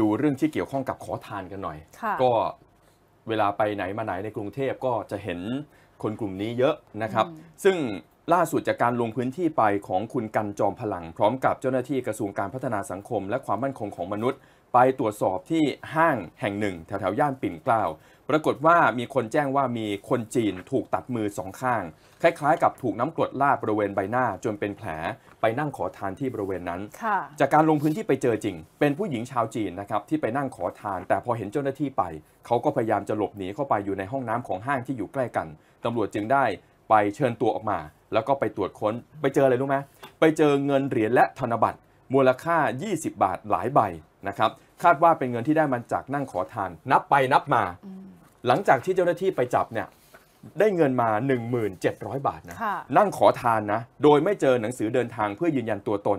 ดูเรื่องที่เกี่ยวข้องกับขอทานกันหน่อย ก็เวลาไปไหนมาไหนในกรุงเทพก็จะเห็นคนกลุ่มนี้เยอะนะครับ ซึ่งล่าสุดจากการลงพื้นที่ไปของคุณกันจอมพลังพร้อมกับเจ้าหน้าที่กระทรวงการพัฒนาสังคมและความมั่นคงของมนุษย์ไปตรวจสอบที่ห้างแห่งหนึ่งแถวแถวย่านปิ่นเกล้า ปรากฏว่ามีคนแจ้งว่ามีคนจีนถูกตัดมือสองข้าง คล้ายๆ กับถูกน้ำกรดลาดบริเวณใบหน้าจนเป็นแผล ไปนั่งขอทานที่บริเวณนั้นจากการลงพื้นที่ไปเจอจริงเป็นผู้หญิงชาวจีนนะครับที่ไปนั่งขอทานแต่พอเห็นเจ้าหน้าที่ไปเขาก็พยายามจะหลบหนีเข้าไปอยู่ในห้องน้ำของห้างที่อยู่ใกล้กันตำรวจจึงได้ไปเชิญตัวออกมาแล้วก็ไปตรวจค้นไปเจออะไรรู้ไหมไปเจอเงินเหรียญและธนบัตรมูลค่า 20 บาทหลายใบนะครับคาดว่าเป็นเงินที่ได้มาจากนั่งขอทานนับไปนับมา หลังจากที่เจ้าหน้าที่ไปจับเนี่ยได้เงินมา 1,700 บาทนะนั่งขอทานนะโดยไม่เจอหนังสือเดินทางเพื่อยืนยันตัวตน